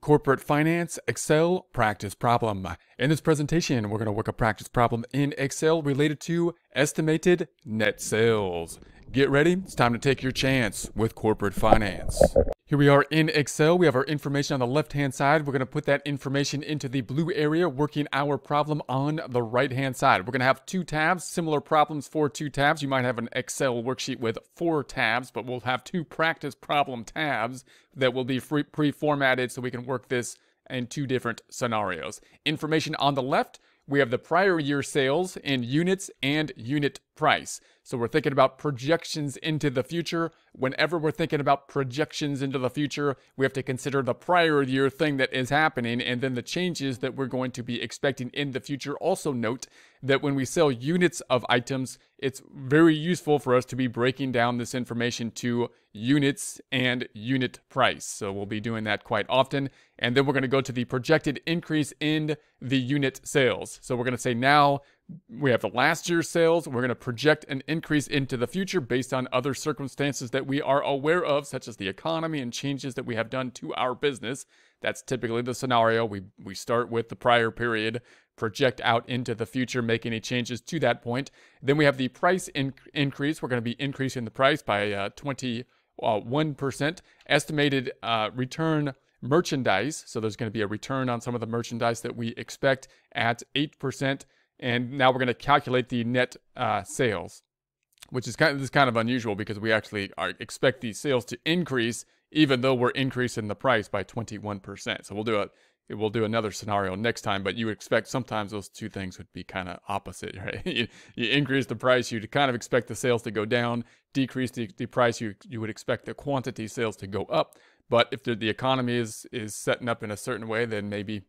Corporate Finance Excel Practice Problem. In this presentation, we're going to work a practice problem in Excel related to estimated net sales. Get ready, it's time to take your chance with corporate finance. Here we are in Excel. We have our information on the left-hand side. We're going to put that information into the blue area, working our problem on the right-hand side. We're going to have two tabs, similar problems for two tabs. You might have an Excel worksheet with four tabs, but we'll have two practice problem tabs that will be pre-formatted so we can work this in two different scenarios. Information on the left, we have the prior year sales in units and unit price. So we're thinking about projections into the future. Whenever we're thinking about projections into the future, we have to consider the prior year thing that is happening and then the changes that we're going to be expecting in the future. Also note that when we sell units of items, it's very useful for us to be breaking down this information to units and unit price. So we'll be doing that quite often. And then we're going to go to the projected increase in the unit sales. So we're going to say now we have the last year's sales. We're going to project an increase into the future based on other circumstances that we are aware of, such as the economy and changes that we have done to our business. That's typically the scenario. We, we start with the prior period, project out into the future, make any changes to that point. Then we have the price in- increase. We're going to be increasing the price by uh, 21%. Uh, Estimated uh, return merchandise. So there's going to be a return on some of the merchandise that we expect at 8% and now we're going to calculate the net uh, sales, which is kind of, this is kind of unusual because we actually are, expect the sales to increase even though we're increasing the price by 21%. So we'll do a we'll do another scenario next time, but you expect sometimes those two things would be kind of opposite, right? you, you, increase the price, you'd kind of expect the sales to go down. Decrease the, the price, you you would expect the quantity sales to go up. But if the, the economy is is setting up in a certain way, then maybe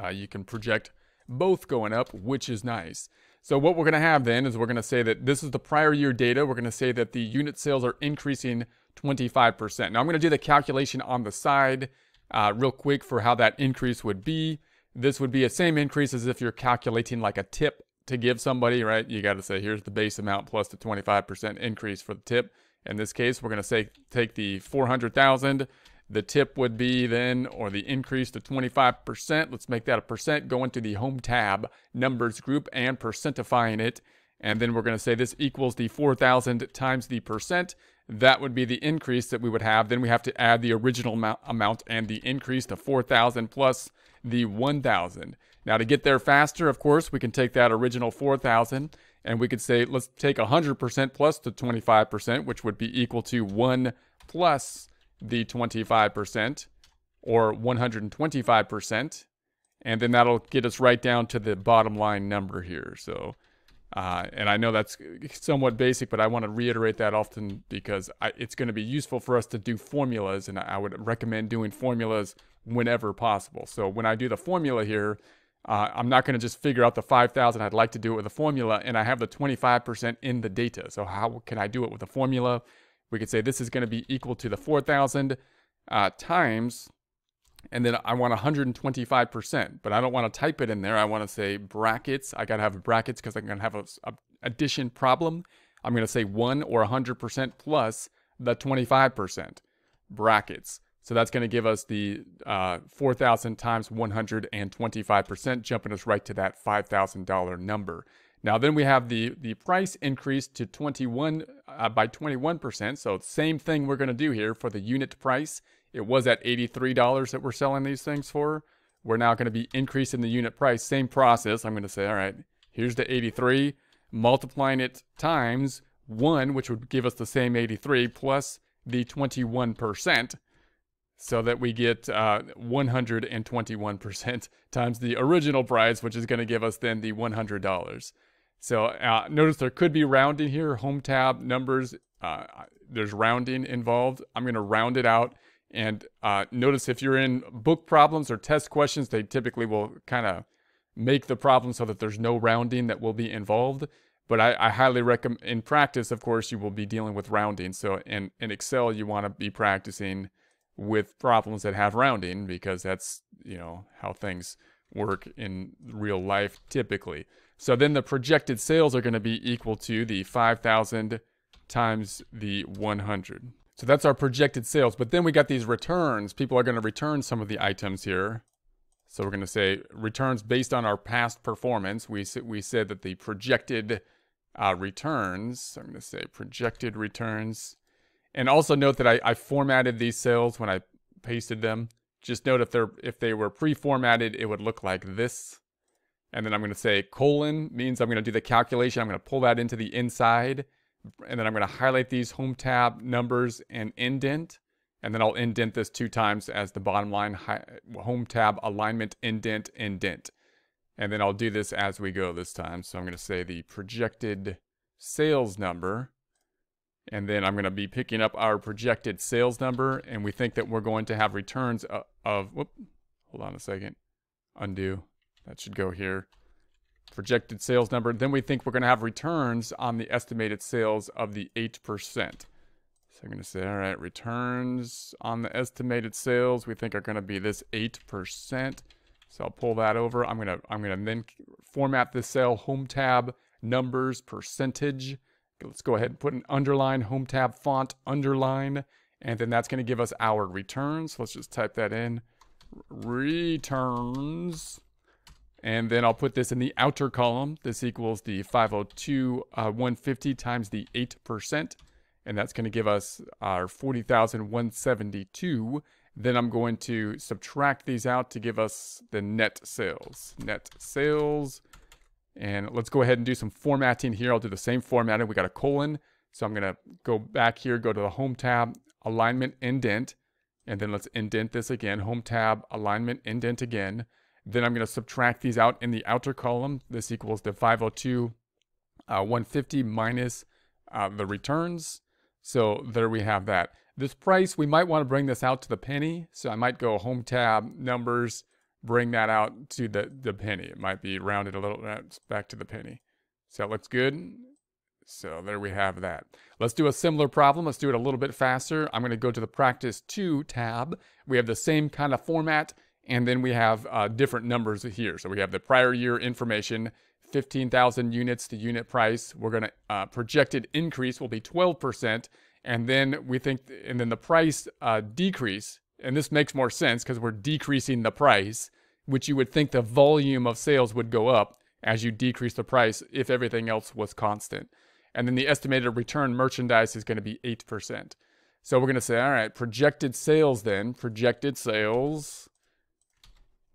uh, you can project both going up, which is nice. So what we're going to have then is we're going to say that this is the prior year data. We're going to say that the unit sales are increasing 25%. Now I'm going to do the calculation on the side uh, real quick for how that increase would be. This would be a same increase as if you're calculating like a tip to give somebody, right? You got to say, here's the base amount plus the 25% increase for the tip. In this case, we're going to say, take the 400,000 the tip would be then, or the increase to 25%. Let's make that a percent. Go into the home tab, numbers group, and percentifying it. And then we're going to say this equals the 4,000 times the percent. That would be the increase that we would have. Then we have to add the original amount and the increase to 4,000 plus the 1,000. Now to get there faster, of course, we can take that original 4,000 and we could say, let's take 100% plus the 25%, which would be equal to 1 plus the 25% or 125%. And then that'll get us right down to the bottom line number here. So, uh, and I know that's somewhat basic, but I want to reiterate that often because I, it's going to be useful for us to do formulas, and I would recommend doing formulas whenever possible. So when I do the formula here, uh, I'm not going to just figure out the 5,000. I'd like to do it with a formula, and I have the 25% in the data. So how can I do it with a formula? we could say this is going to be equal to the 4,000 uh, times, and then I want 125%, but I don't want to type it in there. I want to say brackets. I got to have brackets because I'm going to have a, a, addition problem. I'm going to say 1 or 100% plus the 25% brackets. So that's going to give us the uh, 4,000 times 125%, jumping us right to that $5,000 number. Now, then we have the, the price increase to 21 uh, by 21%. So same thing we're going to do here for the unit price. It was at $83 that we're selling these things for. We're now going to be increasing the unit price. Same process. I'm going to say, all right, here's the 83, multiplying it times 1, which would give us the same 83, plus the 21%, so that we get 121% uh, times the original price, which is going to give us then the $100. So uh, notice there could be rounding here, home tab, numbers, uh, there's rounding involved. I'm gonna round it out. And uh, notice if you're in book problems or test questions, they typically will kind of make the problem so that there's no rounding that will be involved. But I, I highly recommend, in practice, of course, you will be dealing with rounding. So in, in Excel, you wanna be practicing with problems that have rounding because that's, you know, how things work in real life typically. So then the projected sales are going to be equal to the 5,000 times the 100. So that's our projected sales. But then we got these returns. People are going to return some of the items here. So we're going to say returns based on our past performance. We, we said that the projected uh, returns, I'm going to say projected returns. And also note that I, I formatted these sales when I pasted them. Just note if they're if they were pre-formatted, it would look like this. And then I'm going to say colon means I'm going to do the calculation. I'm going to pull that into the inside. And then I'm going to highlight these home tab numbers and indent. And then I'll indent this two times as the bottom line home tab alignment indent indent. And then I'll do this as we go this time. So I'm going to say the projected sales number. And then I'm going to be picking up our projected sales number. And we think that we're going to have returns uh, of, whoop, hold on a second, undo. That should go here. Projected sales number. Then we think we're going to have returns on the estimated sales of the 8%. So I'm going to say, all right, returns on the estimated sales we think are going to be this 8%. So I'll pull that over. I'm going to I'm going to then format the cell home tab numbers percentage. Let's go ahead and put an underline home tab font underline and then that's going to give us our returns. So let's just type that in. Returns and then I'll put this in the outer column. This equals the 502 uh, 150 times the 8%. And that's going to give us our 40,172. Then I'm going to subtract these out to give us the net sales. Net sales. And let's go ahead and do some formatting here. I'll do the same formatting. We got a colon. So I'm going to go back here, go to the Home tab, Alignment, Indent. And then let's indent this again. Home tab, Alignment, Indent again. Then I'm going to subtract these out in the outer column. This equals the 502, uh, 150 minus uh, the returns. So there we have that. This price, we might want to bring this out to the penny. So I might go home tab, numbers, bring that out to the, the penny. It might be rounded a little uh, back to the penny. So that looks good. So there we have that. Let's do a similar problem. Let's do it a little bit faster. I'm going to go to the practice two tab. We have the same kind of format. And then we have uh, different numbers here. So we have the prior year information, 15,000 units, the unit price. We're going to uh, projected increase will be 12%. And then we think, and then the price uh, decrease. And this makes more sense because we're decreasing the price, which you would think the volume of sales would go up as you decrease the price if everything else was constant. And then the estimated return merchandise is going to be 8%. So we're going to say, all right, projected sales then, projected sales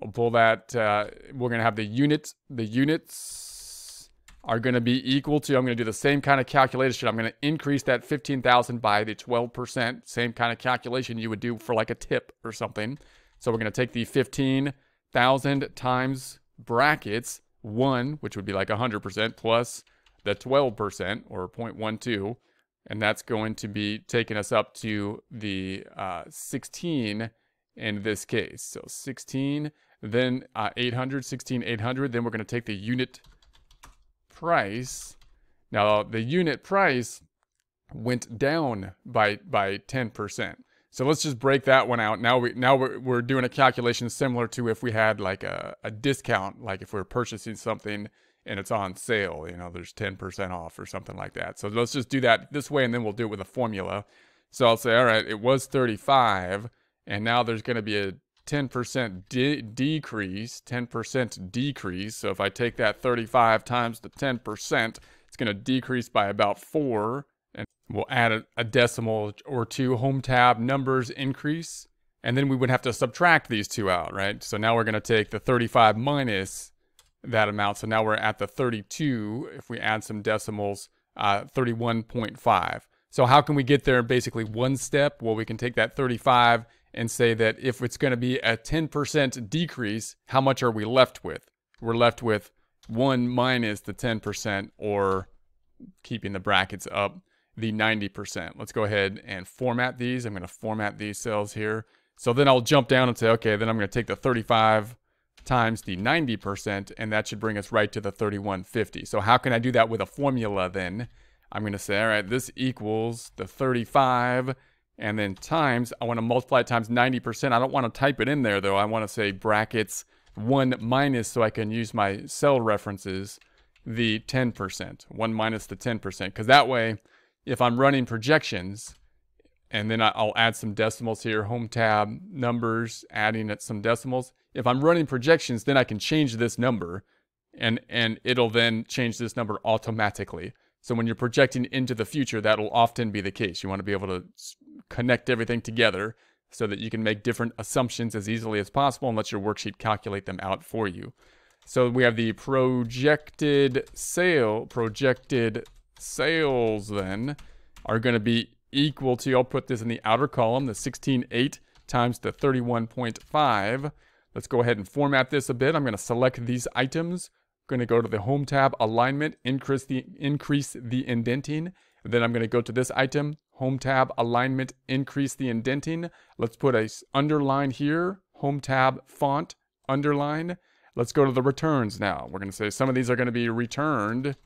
We'll pull that. Uh, we're going to have the units. The units are going to be equal to, I'm going to do the same kind of calculation. I'm going to increase that 15,000 by the 12%, same kind of calculation you would do for like a tip or something. So we're going to take the 15,000 times brackets 1, which would be like 100% plus the 12% or 0.12. And that's going to be taking us up to the uh, 16 in this case. So 16, then uh, 800, 16, 800. Then we're going to take the unit price. Now the unit price went down by by 10%. So let's just break that one out. Now we now we're, we're doing a calculation similar to if we had like a, a discount, like if we we're purchasing something and it's on sale, you know, there's 10% off or something like that. So let's just do that this way and then we'll do it with a formula. So I'll say, all right, it was 35 and now there's going to be a 10% de decrease, 10% decrease. So if I take that 35 times the 10%, it's going to decrease by about four. And we'll add a, a decimal or two, home tab, numbers, increase. And then we would have to subtract these two out, right? So now we're going to take the 35 minus that amount. So now we're at the 32, if we add some decimals, uh, 31.5. So how can we get there in basically one step? Well, we can take that 35 and say that if it's going to be a 10% decrease, how much are we left with? We're left with one minus the 10% or keeping the brackets up, the 90%. Let's go ahead and format these. I'm going to format these cells here. So then I'll jump down and say, okay, then I'm going to take the 35 times the 90%, and that should bring us right to the 3150. So how can I do that with a formula then? I'm going to say, all right, this equals the 35 and then times, I want to multiply it times 90%. I don't want to type it in there though. I want to say brackets 1 minus so I can use my cell references, the 10%, 1 minus the 10%. Because that way, if I'm running projections, and then I'll add some decimals here, home tab, numbers, adding at some decimals. If I'm running projections, then I can change this number and, and it'll then change this number automatically. So when you're projecting into the future, that'll often be the case. You want to be able to connect everything together so that you can make different assumptions as easily as possible and let your worksheet calculate them out for you. So we have the projected sale, projected sales then are going to be equal to, I'll put this in the outer column, the 16.8 times the 31.5. Let's go ahead and format this a bit. I'm going to select these items. I'm going to go to the Home tab, Alignment, increase the, increase the indenting. And then I'm going to go to this item, home tab alignment, increase the indenting. Let's put a underline here, home tab font, underline. Let's go to the returns now. We're gonna say some of these are gonna be returned.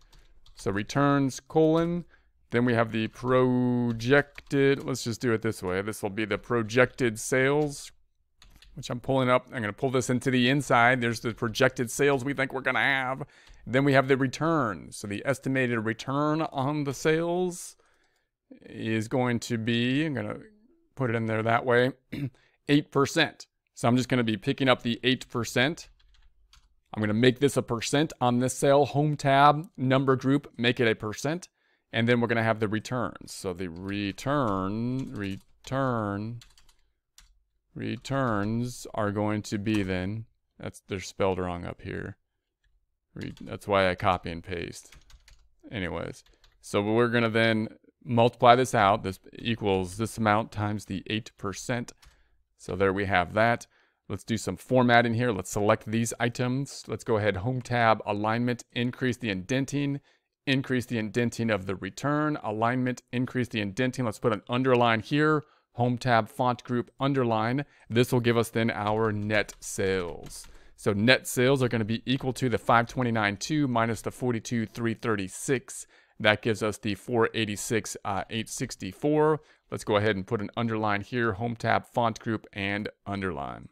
So returns colon, then we have the projected, let's just do it this way. This will be the projected sales, which I'm pulling up. I'm gonna pull this into the inside. There's the projected sales we think we're gonna have. Then we have the return. So the estimated return on the sales is going to be, I'm going to put it in there that way, 8%. So I'm just going to be picking up the 8%. I'm going to make this a percent on this cell, home tab, number group, make it a percent. And then we're going to have the returns. So the return, return, returns are going to be then, that's they're spelled wrong up here. Re, that's why I copy and paste. Anyways, so we're going to then multiply this out. This equals this amount times the 8%. So there we have that. Let's do some formatting here. Let's select these items. Let's go ahead, Home tab, Alignment, increase the indenting, increase the indenting of the return, Alignment, increase the indenting. Let's put an underline here, Home tab, Font group, underline. This will give us then our net sales. So net sales are going to be equal to the 529.2 minus the 42.336. That gives us the 486 uh, 864. Let's go ahead and put an underline here, home tab, font group, and underline.